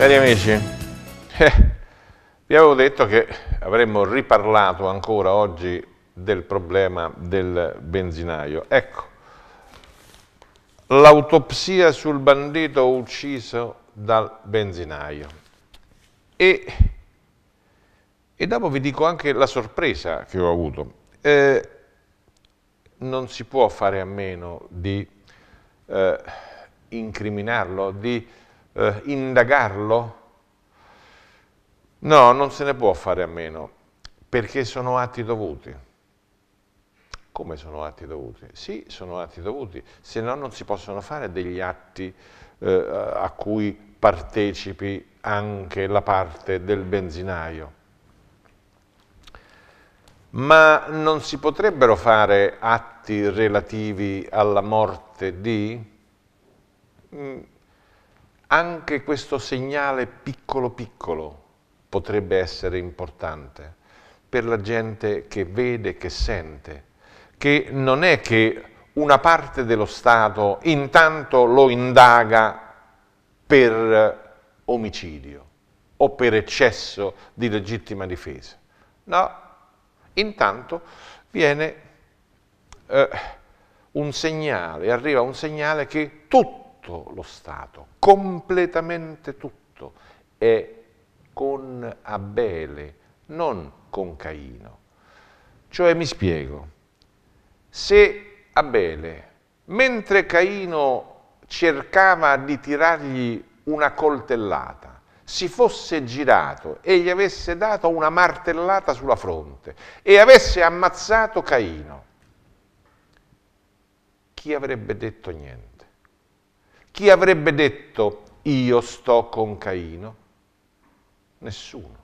Cari amici, eh, vi avevo detto che avremmo riparlato ancora oggi del problema del benzinaio. Ecco, l'autopsia sul bandito ucciso dal benzinaio. E, e, dopo vi dico anche la sorpresa che ho avuto. Eh, non si può fare a meno di eh, incriminarlo, di eh, indagarlo? No, non se ne può fare a meno, perché sono atti dovuti. Come sono atti dovuti? Sì, sono atti dovuti, se no non si possono fare degli atti eh, a cui partecipi anche la parte del benzinaio. Ma non si potrebbero fare atti relativi alla morte di? Mm, anche questo segnale piccolo piccolo potrebbe essere importante per la gente che vede, che sente, che non è che una parte dello Stato intanto lo indaga per omicidio o per eccesso di legittima difesa. No, intanto viene eh, un segnale, arriva un segnale che tutti tutto lo Stato, completamente tutto, è con Abele, non con Caino. Cioè mi spiego, se Abele, mentre Caino cercava di tirargli una coltellata, si fosse girato e gli avesse dato una martellata sulla fronte e avesse ammazzato Caino, chi avrebbe detto niente? Chi avrebbe detto io sto con Caino? Nessuno.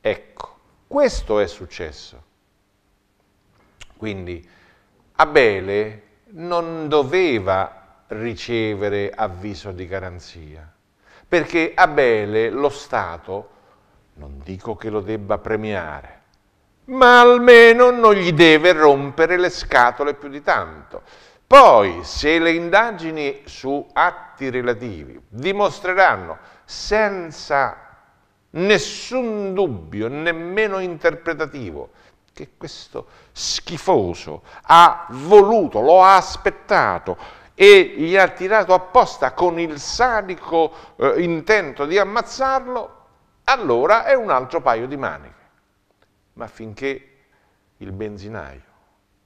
Ecco, questo è successo. Quindi Abele non doveva ricevere avviso di garanzia, perché Abele lo Stato, non dico che lo debba premiare, ma almeno non gli deve rompere le scatole più di tanto. Poi, se le indagini su atti relativi dimostreranno senza nessun dubbio, nemmeno interpretativo, che questo schifoso ha voluto, lo ha aspettato e gli ha tirato apposta con il sadico eh, intento di ammazzarlo, allora è un altro paio di maniche. Ma finché il benzinaio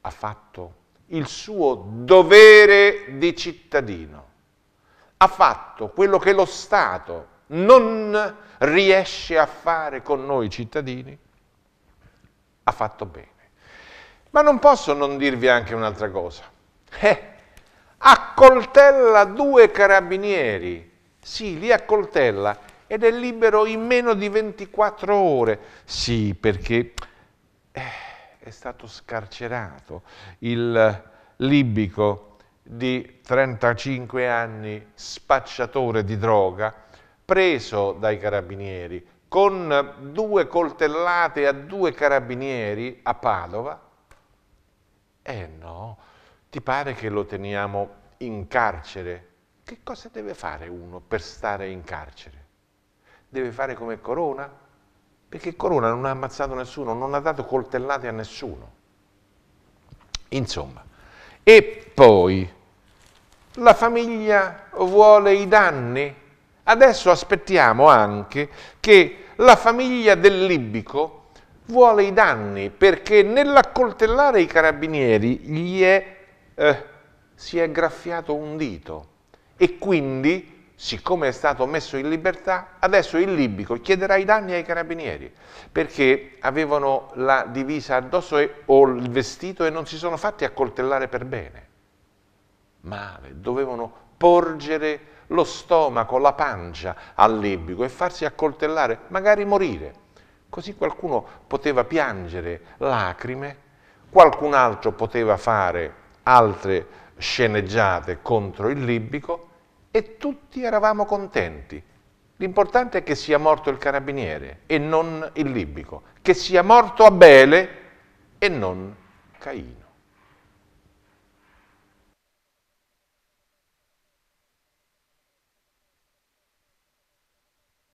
ha fatto il suo dovere di cittadino. Ha fatto quello che lo Stato non riesce a fare con noi cittadini, ha fatto bene. Ma non posso non dirvi anche un'altra cosa. Eh, accoltella due carabinieri, sì, li accoltella ed è libero in meno di 24 ore. Sì, perché... Eh, è stato scarcerato il libico di 35 anni, spacciatore di droga, preso dai carabinieri con due coltellate a due carabinieri a Padova? Eh no, ti pare che lo teniamo in carcere? Che cosa deve fare uno per stare in carcere? Deve fare come Corona? perché Corona non ha ammazzato nessuno, non ha dato coltellate a nessuno. Insomma, e poi la famiglia vuole i danni. Adesso aspettiamo anche che la famiglia del Libico vuole i danni perché nell'accoltellare i carabinieri gli è, eh, si è graffiato un dito e quindi siccome è stato messo in libertà, adesso il libico chiederà i danni ai carabinieri, perché avevano la divisa addosso e, o il vestito e non si sono fatti accoltellare per bene. Male, dovevano porgere lo stomaco, la pancia al libico e farsi accoltellare, magari morire. Così qualcuno poteva piangere lacrime, qualcun altro poteva fare altre sceneggiate contro il libico, e tutti eravamo contenti. L'importante è che sia morto il carabiniere e non il libico, che sia morto Abele e non Caino.